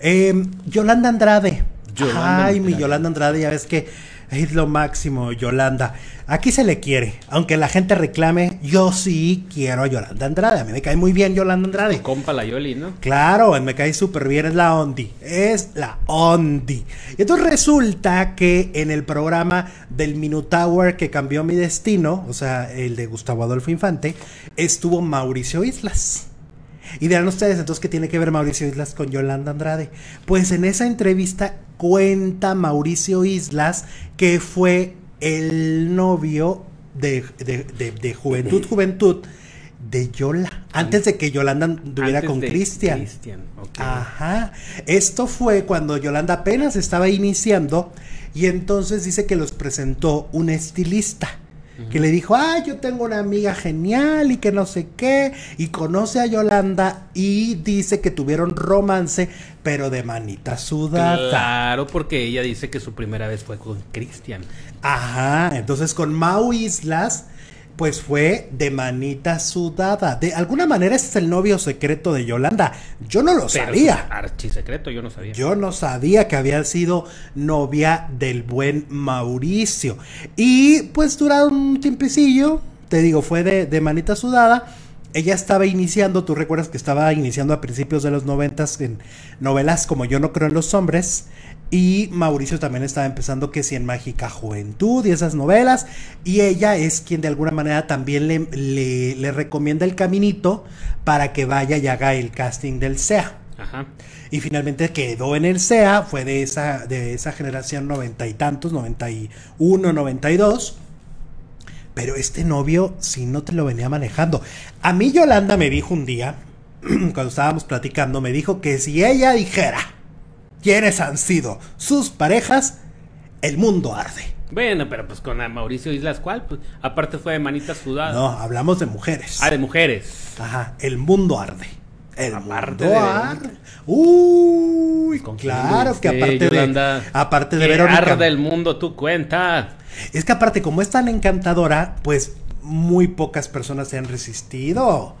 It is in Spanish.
Em, Yolanda Andrade. Ay, mi Yolanda Andrade, ya ves que es lo máximo, Yolanda. Aquí se le quiere, aunque la gente reclame, yo sí quiero a Yolanda Andrade. A mí me cae muy bien Yolanda Andrade. compa la Yoli, ¿no? Claro, me cae súper bien, es la Ondi. Es la Ondi. Y entonces resulta que en el programa del Tower que cambió mi destino, o sea, el de Gustavo Adolfo Infante, estuvo Mauricio Islas. Y dirán ustedes, entonces, ¿qué tiene que ver Mauricio Islas con Yolanda Andrade? Pues en esa entrevista cuenta Mauricio Islas que fue el novio de, Juventud, Juventud de Yola. Antes de que Yolanda anduviera con Cristian. Ajá. Esto fue cuando Yolanda apenas estaba iniciando y entonces dice que los presentó un estilista que le dijo, ay, yo tengo una amiga genial y que no sé qué, y conoce a Yolanda y dice que tuvieron romance, pero de manita sudada. Claro, porque ella dice que su primera vez fue con Cristian. Ajá, entonces con Mau Islas pues fue de manita sudada. De alguna manera ese es el novio secreto de Yolanda. Yo no lo Pero sabía. Archisecreto, yo no sabía. Yo no sabía que había sido novia del buen Mauricio. Y pues duraron un tiempecillo, te digo, fue de, de manita sudada ella estaba iniciando, tú recuerdas que estaba iniciando a principios de los noventas en novelas como Yo no creo en los hombres y Mauricio también estaba empezando que si en Mágica Juventud y esas novelas y ella es quien de alguna manera también le, le, recomienda el caminito para que vaya y haga el casting del SEA. Y finalmente quedó en el SEA, fue de esa, de esa generación noventa y tantos, y dos pero este novio, si no te lo venía manejando. A mí Yolanda me dijo un día, cuando estábamos platicando, me dijo que si ella dijera quiénes han sido sus parejas, el mundo arde. Bueno, pero pues con Mauricio Islas, ¿cuál? Pues, aparte fue de manitas sudadas. No, hablamos de mujeres. Ah, de mujeres. Ajá, el mundo arde. El aparte de Uy, claro, que aparte de, aparte de Verónica. Arde el mundo, tú cuenta. Es que aparte, como es tan encantadora, pues muy pocas personas se han resistido.